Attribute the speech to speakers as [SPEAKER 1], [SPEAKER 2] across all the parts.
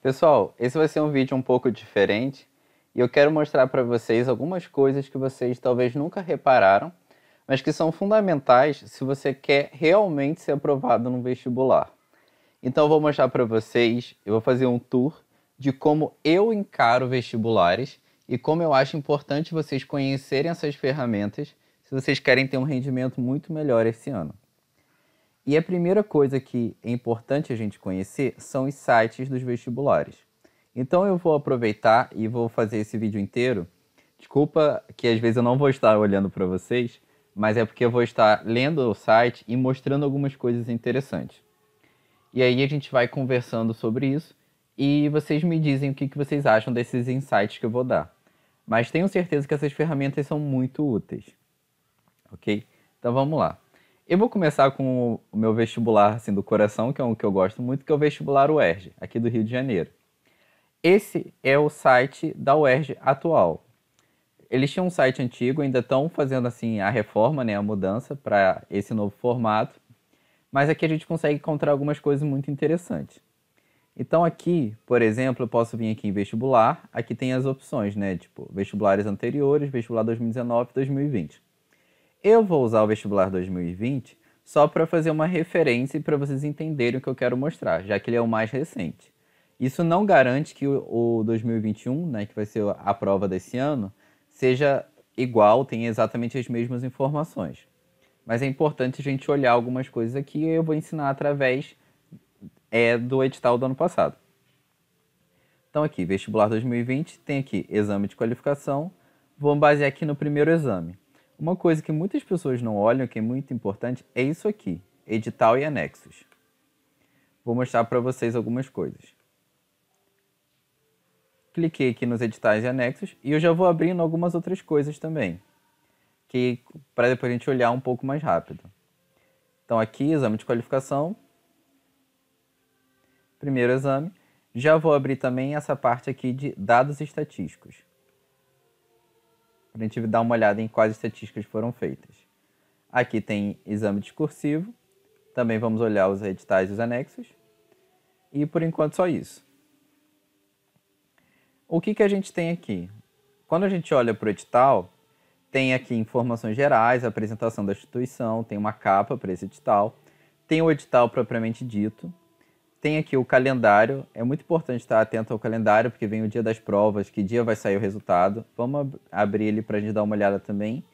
[SPEAKER 1] Pessoal, esse vai ser um vídeo um pouco diferente e eu quero mostrar para vocês algumas coisas que vocês talvez nunca repararam, mas que são fundamentais se você quer realmente ser aprovado no vestibular. Então eu vou mostrar para vocês, eu vou fazer um tour de como eu encaro vestibulares e como eu acho importante vocês conhecerem essas ferramentas se vocês querem ter um rendimento muito melhor esse ano. E a primeira coisa que é importante a gente conhecer são os sites dos vestibulares. Então eu vou aproveitar e vou fazer esse vídeo inteiro. Desculpa que às vezes eu não vou estar olhando para vocês, mas é porque eu vou estar lendo o site e mostrando algumas coisas interessantes. E aí a gente vai conversando sobre isso e vocês me dizem o que vocês acham desses insights que eu vou dar. Mas tenho certeza que essas ferramentas são muito úteis. Ok? Então vamos lá. Eu vou começar com o meu vestibular assim, do coração, que é um que eu gosto muito, que é o vestibular UERJ, aqui do Rio de Janeiro. Esse é o site da UERJ atual. Eles tinham um site antigo, ainda estão fazendo assim a reforma, né, a mudança para esse novo formato. Mas aqui a gente consegue encontrar algumas coisas muito interessantes. Então aqui, por exemplo, eu posso vir aqui em vestibular, aqui tem as opções, né, tipo vestibulares anteriores, vestibular 2019, 2020. Eu vou usar o vestibular 2020 só para fazer uma referência e para vocês entenderem o que eu quero mostrar, já que ele é o mais recente. Isso não garante que o 2021, né, que vai ser a prova desse ano, seja igual, tenha exatamente as mesmas informações. Mas é importante a gente olhar algumas coisas aqui e eu vou ensinar através é, do edital do ano passado. Então aqui, vestibular 2020, tem aqui exame de qualificação. Vou basear aqui no primeiro exame. Uma coisa que muitas pessoas não olham, que é muito importante, é isso aqui, edital e anexos. Vou mostrar para vocês algumas coisas. Cliquei aqui nos editais e anexos e eu já vou abrindo algumas outras coisas também, que para depois a gente olhar um pouco mais rápido. Então aqui, exame de qualificação, primeiro exame. Já vou abrir também essa parte aqui de dados estatísticos para a gente dar uma olhada em quais estatísticas foram feitas. Aqui tem exame discursivo, também vamos olhar os editais e os anexos, e por enquanto só isso. O que, que a gente tem aqui? Quando a gente olha para o edital, tem aqui informações gerais, apresentação da instituição, tem uma capa para esse edital, tem o edital propriamente dito, tem aqui o calendário. É muito importante estar atento ao calendário, porque vem o dia das provas, que dia vai sair o resultado. Vamos ab abrir ele para a gente dar uma olhada também.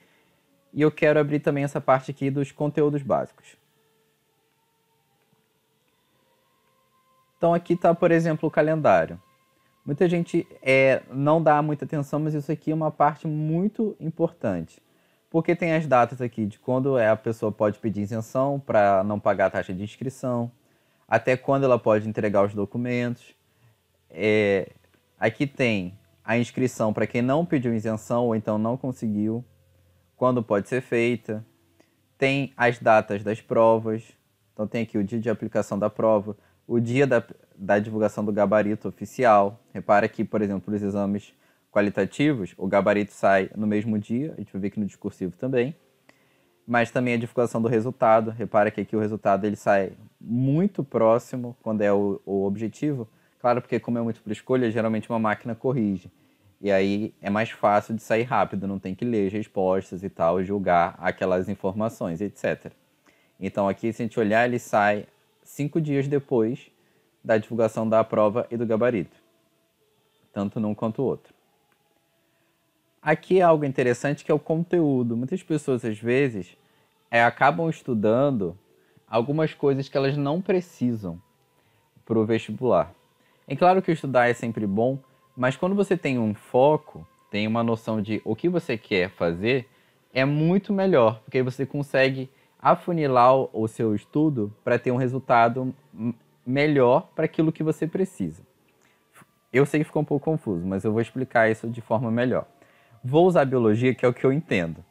[SPEAKER 1] E eu quero abrir também essa parte aqui dos conteúdos básicos. Então aqui está, por exemplo, o calendário. Muita gente é, não dá muita atenção, mas isso aqui é uma parte muito importante. Porque tem as datas aqui de quando é, a pessoa pode pedir isenção para não pagar a taxa de inscrição, até quando ela pode entregar os documentos. É, aqui tem a inscrição para quem não pediu isenção ou então não conseguiu, quando pode ser feita, tem as datas das provas, então tem aqui o dia de aplicação da prova, o dia da, da divulgação do gabarito oficial. Repara que, por exemplo, os exames qualitativos, o gabarito sai no mesmo dia, a gente vai ver aqui no discursivo também mas também a divulgação do resultado. Repara que aqui o resultado ele sai muito próximo quando é o, o objetivo. Claro, porque como é múltipla escolha, geralmente uma máquina corrige. E aí é mais fácil de sair rápido, não tem que ler as respostas e tal, julgar aquelas informações, etc. Então aqui, se a gente olhar, ele sai cinco dias depois da divulgação da prova e do gabarito. Tanto num quanto o outro. Aqui é algo interessante que é o conteúdo. Muitas pessoas, às vezes, é, acabam estudando algumas coisas que elas não precisam para o vestibular. É claro que estudar é sempre bom, mas quando você tem um foco, tem uma noção de o que você quer fazer, é muito melhor, porque você consegue afunilar o seu estudo para ter um resultado melhor para aquilo que você precisa. Eu sei que ficou um pouco confuso, mas eu vou explicar isso de forma melhor vou usar biologia, que é o que eu entendo.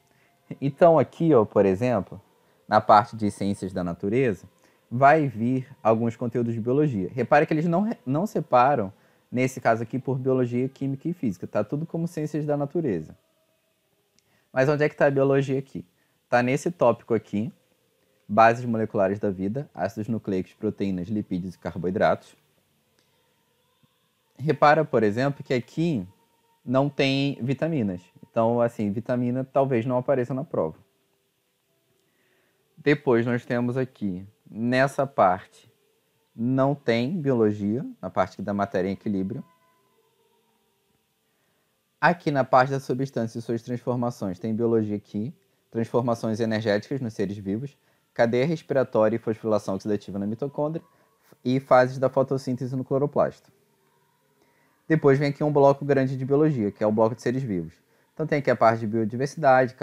[SPEAKER 1] Então, aqui, ó, por exemplo, na parte de ciências da natureza, vai vir alguns conteúdos de biologia. Repare que eles não, não separam, nesse caso aqui, por biologia, química e física. Está tudo como ciências da natureza. Mas onde é que está a biologia aqui? Está nesse tópico aqui, bases moleculares da vida, ácidos nucleicos, proteínas, lipídios e carboidratos. Repara, por exemplo, que aqui não tem vitaminas. Então, assim, vitamina talvez não apareça na prova. Depois nós temos aqui, nessa parte, não tem biologia, na parte da matéria em equilíbrio. Aqui na parte da substância e suas transformações, tem biologia aqui, transformações energéticas nos seres vivos, cadeia respiratória e fosforilação oxidativa na mitocôndria e fases da fotossíntese no cloroplasto. Depois vem aqui um bloco grande de biologia, que é o bloco de seres vivos. Então tem aqui a parte de biodiversidade,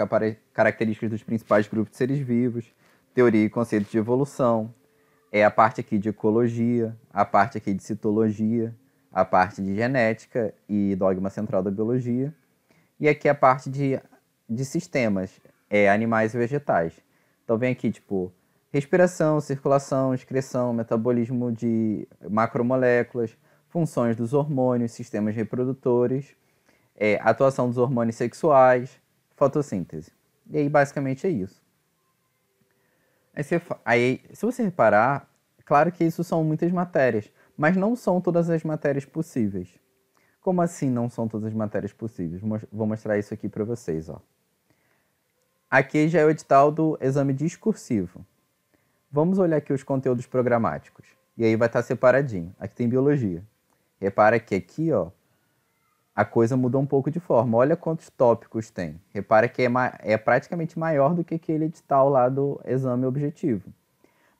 [SPEAKER 1] características dos principais grupos de seres vivos, teoria e conceitos de evolução, é a parte aqui de ecologia, a parte aqui de citologia, a parte de genética e dogma central da biologia, e aqui a parte de, de sistemas, é animais e vegetais. Então vem aqui, tipo, respiração, circulação, excreção, metabolismo de macromoléculas, funções dos hormônios, sistemas reprodutores, é, atuação dos hormônios sexuais, fotossíntese. E aí basicamente é isso. Aí, aí, se você reparar, claro que isso são muitas matérias, mas não são todas as matérias possíveis. Como assim não são todas as matérias possíveis? Vou mostrar isso aqui para vocês. Ó. Aqui já é o edital do exame discursivo. Vamos olhar aqui os conteúdos programáticos. E aí vai estar tá separadinho. Aqui tem biologia. Repara que aqui, ó, a coisa mudou um pouco de forma. Olha quantos tópicos tem. Repara que é, é praticamente maior do que aquele edital lá do exame objetivo.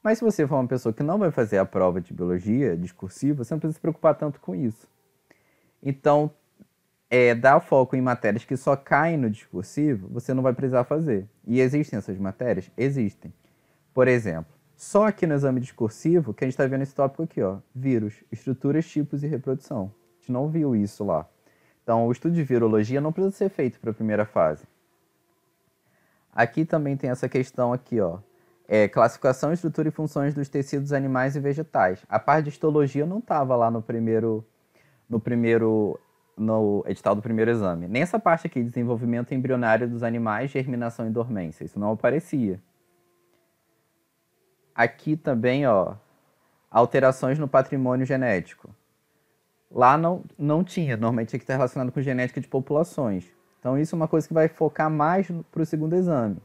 [SPEAKER 1] Mas se você for uma pessoa que não vai fazer a prova de biologia discursiva, você não precisa se preocupar tanto com isso. Então, é, dar foco em matérias que só caem no discursivo, você não vai precisar fazer. E existem essas matérias? Existem. Por exemplo, só aqui no exame discursivo, que a gente está vendo esse tópico aqui, ó, vírus, estruturas, tipos e reprodução. A gente não viu isso lá. Então, o estudo de virologia não precisa ser feito para a primeira fase. Aqui também tem essa questão aqui, ó. É, classificação, estrutura e funções dos tecidos animais e vegetais. A parte de histologia não estava lá no primeiro, no primeiro, no edital do primeiro exame. Nem essa parte aqui, desenvolvimento embrionário dos animais, germinação e dormência. Isso não aparecia. Aqui também, ó, alterações no patrimônio genético. Lá não, não tinha, normalmente tinha que estar relacionado com genética de populações. Então isso é uma coisa que vai focar mais para o segundo exame.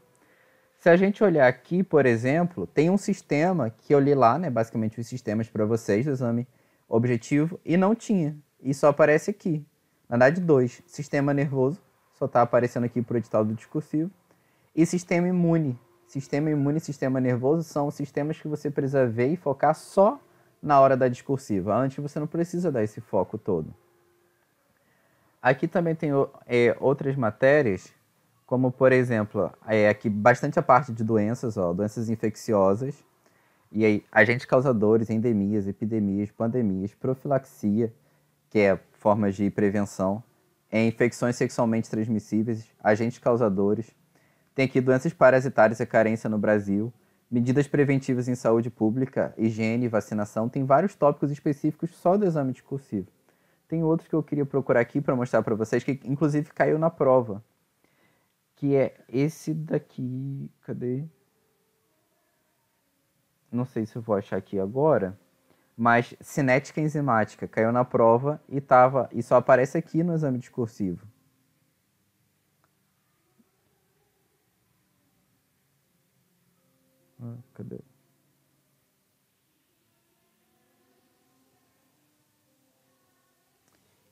[SPEAKER 1] Se a gente olhar aqui, por exemplo, tem um sistema que eu li lá, né, basicamente os sistemas para vocês do exame objetivo, e não tinha. E só aparece aqui. Na verdade, dois. Sistema nervoso, só está aparecendo aqui para o edital do discursivo. E sistema imune, Sistema imune e sistema nervoso são sistemas que você precisa ver e focar só na hora da discursiva. Antes você não precisa dar esse foco todo. Aqui também tem é, outras matérias, como por exemplo, é, aqui bastante a parte de doenças, ó, doenças infecciosas, e aí agentes causadores, endemias, epidemias, pandemias, profilaxia, que é formas de prevenção, é, infecções sexualmente transmissíveis, agentes causadores, tem aqui doenças parasitárias e carência no Brasil, medidas preventivas em saúde pública, higiene, vacinação. Tem vários tópicos específicos só do exame discursivo. Tem outros que eu queria procurar aqui para mostrar para vocês, que inclusive caiu na prova. Que é esse daqui. Cadê? Não sei se eu vou achar aqui agora mas cinética enzimática caiu na prova e tava e só aparece aqui no exame discursivo. Ah, cadê?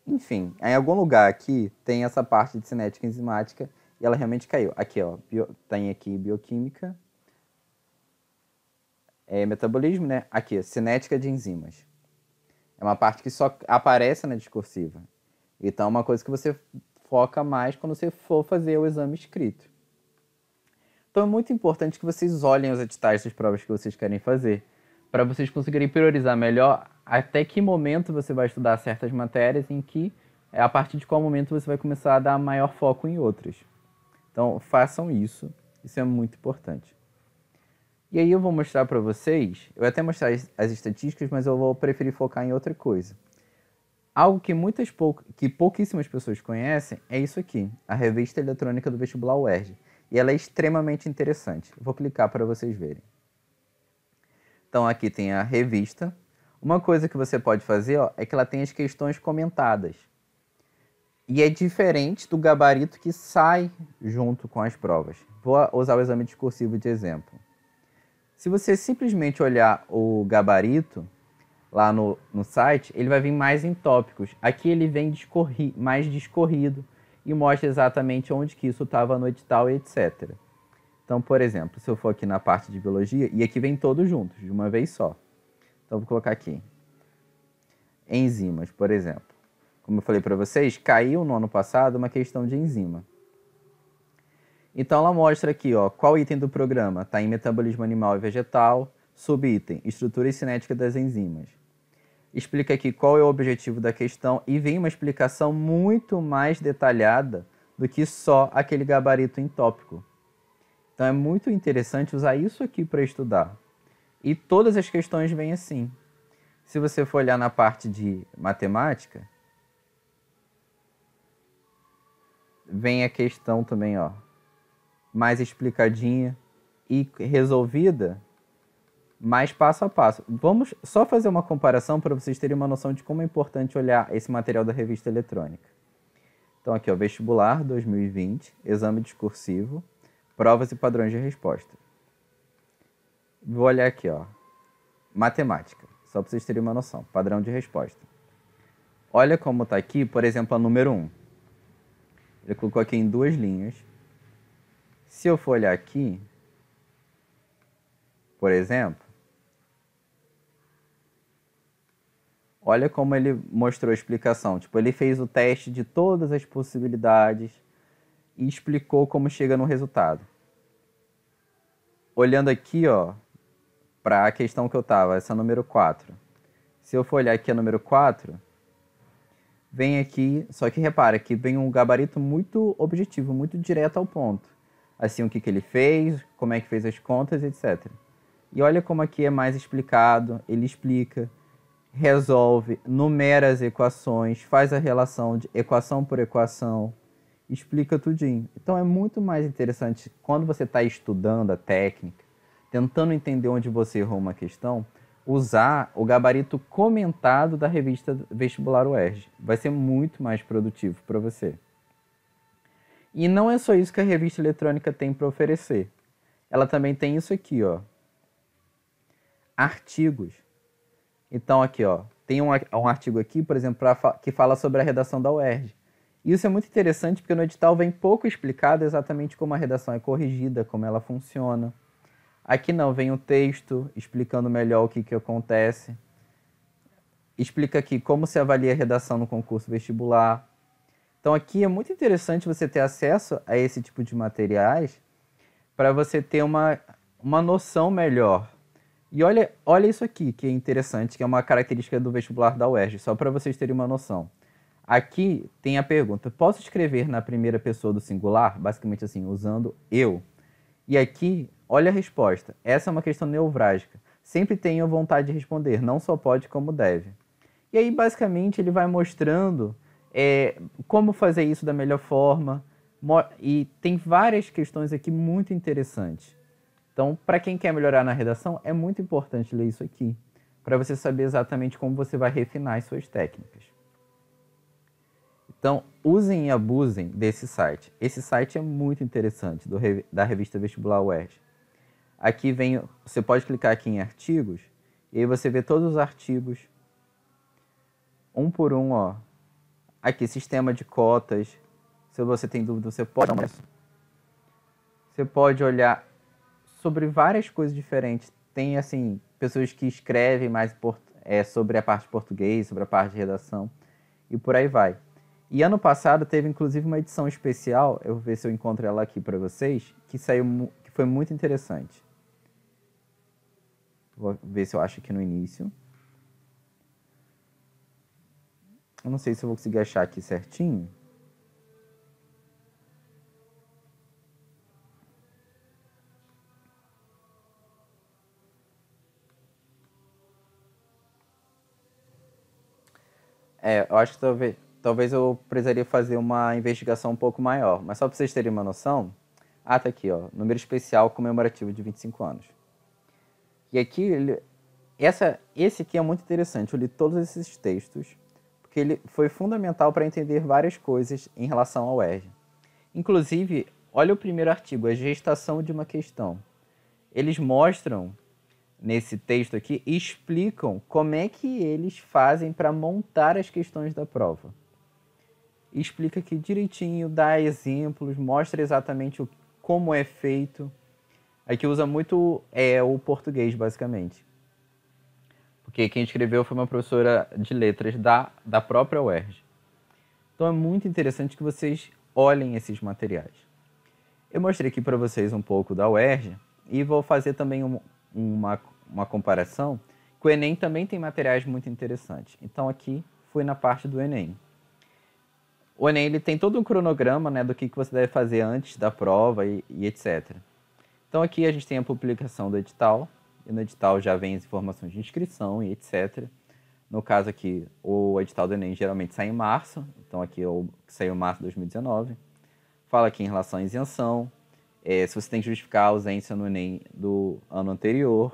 [SPEAKER 1] Enfim, em algum lugar aqui tem essa parte de cinética enzimática e ela realmente caiu. Aqui, ó, bio, tem tá aqui bioquímica, é, metabolismo, né? Aqui, cinética de enzimas. É uma parte que só aparece na discursiva. Então, é uma coisa que você foca mais quando você for fazer o exame escrito. Então é muito importante que vocês olhem os editais das provas que vocês querem fazer, para vocês conseguirem priorizar melhor até que momento você vai estudar certas matérias, em que é, a partir de qual momento você vai começar a dar maior foco em outras. Então façam isso, isso é muito importante. E aí eu vou mostrar para vocês, eu até mostrar as estatísticas, mas eu vou preferir focar em outra coisa. Algo que muitas pou... que pouquíssimas pessoas conhecem é isso aqui, a revista eletrônica do vestibular UERJ e ela é extremamente interessante. vou clicar para vocês verem. Então aqui tem a revista. Uma coisa que você pode fazer ó, é que ela tem as questões comentadas. E é diferente do gabarito que sai junto com as provas. Vou usar o exame discursivo de exemplo. Se você simplesmente olhar o gabarito lá no, no site, ele vai vir mais em tópicos. Aqui ele vem discorri mais discorrido, e mostra exatamente onde que isso estava no edital e etc. Então, por exemplo, se eu for aqui na parte de biologia, e aqui vem todos juntos, de uma vez só. Então, vou colocar aqui. Enzimas, por exemplo. Como eu falei para vocês, caiu no ano passado uma questão de enzima. Então, ela mostra aqui ó, qual item do programa está em metabolismo animal e vegetal, subitem, estrutura e cinética das enzimas explica aqui qual é o objetivo da questão e vem uma explicação muito mais detalhada do que só aquele gabarito em tópico. Então é muito interessante usar isso aqui para estudar. E todas as questões vêm assim. Se você for olhar na parte de matemática, vem a questão também, ó, mais explicadinha e resolvida mas passo a passo. Vamos só fazer uma comparação para vocês terem uma noção de como é importante olhar esse material da revista eletrônica. Então, aqui, ó, vestibular 2020, exame discursivo, provas e padrões de resposta. Vou olhar aqui, ó, matemática, só para vocês terem uma noção, padrão de resposta. Olha como está aqui, por exemplo, a número 1. Ele colocou aqui em duas linhas. Se eu for olhar aqui, por exemplo, olha como ele mostrou a explicação. Tipo, ele fez o teste de todas as possibilidades e explicou como chega no resultado. Olhando aqui, ó, para a questão que eu tava, essa é número 4. Se eu for olhar aqui a número 4, vem aqui, só que repara que vem um gabarito muito objetivo, muito direto ao ponto. Assim, o que, que ele fez, como é que fez as contas, etc. E olha como aqui é mais explicado, ele explica resolve, numera as equações, faz a relação de equação por equação, explica tudinho. Então é muito mais interessante quando você está estudando a técnica, tentando entender onde você errou uma questão, usar o gabarito comentado da revista Vestibular UERJ. Vai ser muito mais produtivo para você. E não é só isso que a revista eletrônica tem para oferecer. Ela também tem isso aqui, ó. Artigos então, aqui, ó, tem um, um artigo aqui, por exemplo, pra, que fala sobre a redação da UERJ. Isso é muito interessante porque no edital vem pouco explicado exatamente como a redação é corrigida, como ela funciona. Aqui não, vem o um texto explicando melhor o que, que acontece. Explica aqui como se avalia a redação no concurso vestibular. Então aqui é muito interessante você ter acesso a esse tipo de materiais para você ter uma, uma noção melhor e olha, olha isso aqui, que é interessante, que é uma característica do vestibular da UERJ, só para vocês terem uma noção. Aqui tem a pergunta: posso escrever na primeira pessoa do singular? Basicamente assim, usando eu. E aqui, olha a resposta. Essa é uma questão neovrágica. Sempre tenho vontade de responder, não só pode como deve. E aí, basicamente, ele vai mostrando é, como fazer isso da melhor forma. E tem várias questões aqui muito interessantes. Então, para quem quer melhorar na redação, é muito importante ler isso aqui, para você saber exatamente como você vai refinar as suas técnicas. Então, usem e abusem desse site. Esse site é muito interessante, do, da revista Vestibular West. Aqui vem, você pode clicar aqui em artigos, e aí você vê todos os artigos, um por um, ó. Aqui, sistema de cotas. Se você tem dúvida, você pode... Você pode olhar sobre várias coisas diferentes. Tem, assim, pessoas que escrevem mais é, sobre a parte de português, sobre a parte de redação, e por aí vai. E ano passado teve, inclusive, uma edição especial, eu vou ver se eu encontro ela aqui para vocês, que saiu que foi muito interessante. Vou ver se eu acho aqui no início. Eu não sei se eu vou conseguir achar aqui certinho. É, eu acho que talvez, talvez eu precisaria fazer uma investigação um pouco maior. Mas só para vocês terem uma noção, ah, tá aqui, ó, número especial comemorativo de 25 anos. E aqui, ele, essa, esse aqui é muito interessante. Eu li todos esses textos, porque ele foi fundamental para entender várias coisas em relação ao ERG. Inclusive, olha o primeiro artigo, a gestação de uma questão. Eles mostram nesse texto aqui explicam como é que eles fazem para montar as questões da prova. Explica aqui direitinho, dá exemplos, mostra exatamente o, como é feito. Aqui usa muito é, o português, basicamente. Porque quem escreveu foi uma professora de letras da, da própria UERJ. Então é muito interessante que vocês olhem esses materiais. Eu mostrei aqui para vocês um pouco da UERJ e vou fazer também um, uma, uma comparação, que o Enem também tem materiais muito interessantes. Então aqui fui na parte do Enem. O Enem ele tem todo um cronograma né, do que, que você deve fazer antes da prova e, e etc. Então aqui a gente tem a publicação do edital, e no edital já vem as informações de inscrição e etc. No caso aqui, o edital do Enem geralmente sai em março, então aqui é o que saiu em março de 2019. Fala aqui em relação à isenção, é, se você tem que justificar a ausência no Enem do ano anterior,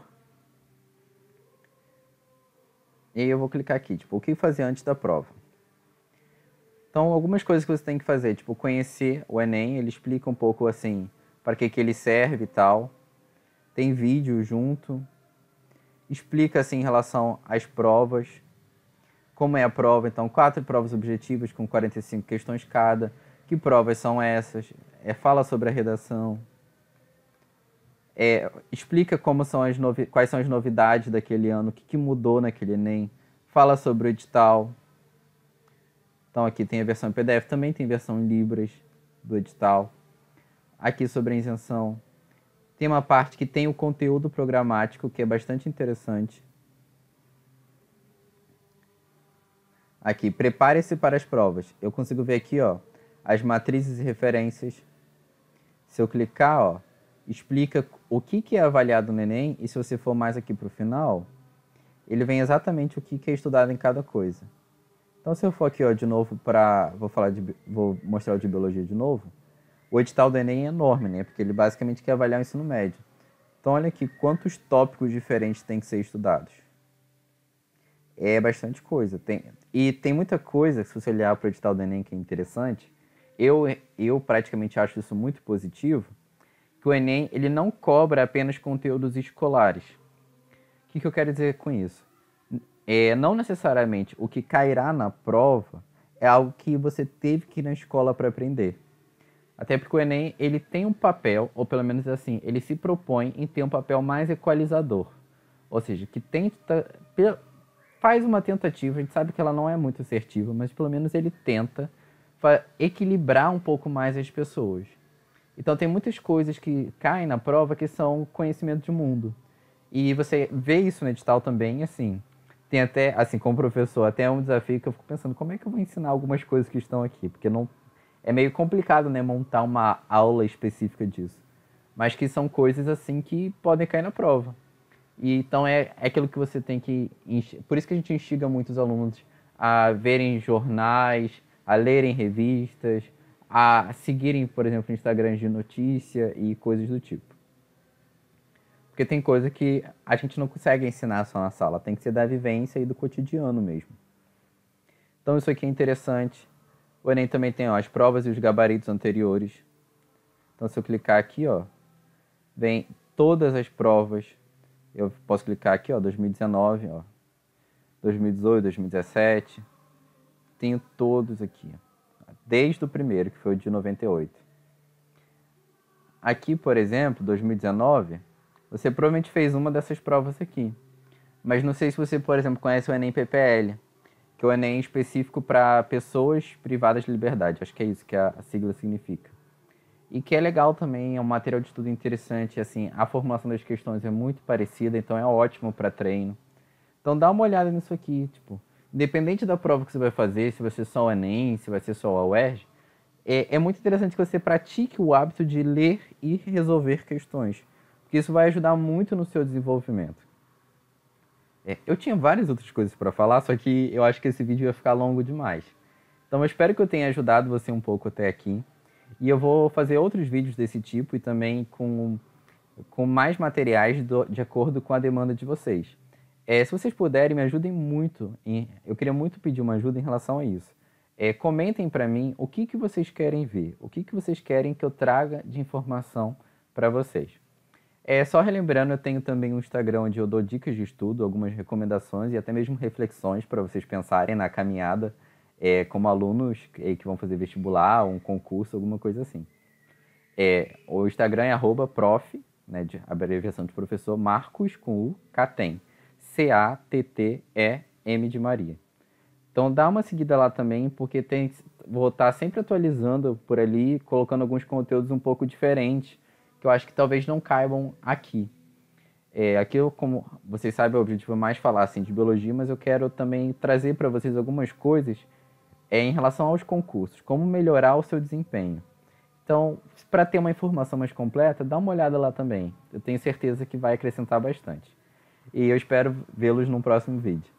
[SPEAKER 1] e aí eu vou clicar aqui, tipo, o que fazer antes da prova. Então, algumas coisas que você tem que fazer, tipo, conhecer o Enem, ele explica um pouco, assim, para que, que ele serve e tal. Tem vídeo junto. Explica, assim, em relação às provas. Como é a prova, então, quatro provas objetivas com 45 questões cada. Que provas são essas? É, fala sobre a redação é, explica como são as novi quais são as novidades daquele ano, o que, que mudou naquele Enem, fala sobre o edital. Então aqui tem a versão em PDF, também tem versão em Libras do edital. Aqui sobre a isenção. Tem uma parte que tem o conteúdo programático, que é bastante interessante. Aqui, prepare-se para as provas. Eu consigo ver aqui, ó, as matrizes e referências. Se eu clicar, ó, explica o que, que é avaliado no Enem, e se você for mais aqui para o final, ele vem exatamente o que, que é estudado em cada coisa. Então, se eu for aqui ó, de novo para. Vou, falar de, vou mostrar o de biologia de novo. O edital do Enem é enorme, né? Porque ele basicamente quer avaliar o ensino médio. Então, olha aqui quantos tópicos diferentes têm que ser estudados. É bastante coisa. Tem, e tem muita coisa, se você olhar para o edital do Enem, que é interessante. Eu, eu praticamente acho isso muito positivo, que o Enem ele não cobra apenas conteúdos escolares. O que, que eu quero dizer com isso? É, não necessariamente o que cairá na prova é algo que você teve que ir na escola para aprender. Até porque o Enem ele tem um papel, ou pelo menos assim, ele se propõe em ter um papel mais equalizador. Ou seja, que tenta, faz uma tentativa, a gente sabe que ela não é muito assertiva, mas pelo menos ele tenta equilibrar um pouco mais as pessoas. Então tem muitas coisas que caem na prova que são conhecimento de mundo. E você vê isso no edital também, assim. Tem até, assim, como professor, até é um desafio que eu fico pensando, como é que eu vou ensinar algumas coisas que estão aqui? Porque não é meio complicado, né, montar uma aula específica disso. Mas que são coisas, assim, que podem cair na prova. E então é, é aquilo que você tem que... Por isso que a gente instiga muitos alunos a verem jornais, a lerem revistas, a seguirem, por exemplo, Instagram de notícia e coisas do tipo. Porque tem coisa que a gente não consegue ensinar só na sala, tem que ser da vivência e do cotidiano mesmo. Então isso aqui é interessante. O Enem também tem ó, as provas e os gabaritos anteriores. Então se eu clicar aqui, ó, vem todas as provas. Eu posso clicar aqui, ó, 2019, ó, 2018, 2017. Tenho todos aqui desde o primeiro, que foi o de 98. Aqui, por exemplo, 2019, você provavelmente fez uma dessas provas aqui. Mas não sei se você, por exemplo, conhece o Enem PPL, que é o Enem específico para pessoas privadas de liberdade. Acho que é isso que a sigla significa. E que é legal também, é um material de estudo interessante. Assim, a formulação das questões é muito parecida, então é ótimo para treino. Então dá uma olhada nisso aqui, tipo, independente da prova que você vai fazer, se vai ser só o Enem, se vai ser só a UERJ, é, é muito interessante que você pratique o hábito de ler e resolver questões, porque isso vai ajudar muito no seu desenvolvimento. É, eu tinha várias outras coisas para falar, só que eu acho que esse vídeo ia ficar longo demais. Então eu espero que eu tenha ajudado você um pouco até aqui. E eu vou fazer outros vídeos desse tipo e também com, com mais materiais do, de acordo com a demanda de vocês. É, se vocês puderem, me ajudem muito. Em, eu queria muito pedir uma ajuda em relação a isso. É, comentem para mim o que, que vocês querem ver, o que, que vocês querem que eu traga de informação para vocês. É, só relembrando, eu tenho também um Instagram onde eu dou dicas de estudo, algumas recomendações e até mesmo reflexões para vocês pensarem na caminhada é, como alunos que, que vão fazer vestibular, um concurso, alguma coisa assim. É, o Instagram é prof, né, de abreviação de professor, Marcos com o Catem. C-A-T-T-E-M de Maria. Então dá uma seguida lá também, porque tem, vou estar tá sempre atualizando por ali, colocando alguns conteúdos um pouco diferentes, que eu acho que talvez não caibam aqui. É, aqui, eu, como vocês sabem, o objetivo é mais falar assim, de biologia, mas eu quero também trazer para vocês algumas coisas é, em relação aos concursos, como melhorar o seu desempenho. Então, para ter uma informação mais completa, dá uma olhada lá também. Eu tenho certeza que vai acrescentar bastante. E eu espero vê-los num próximo vídeo.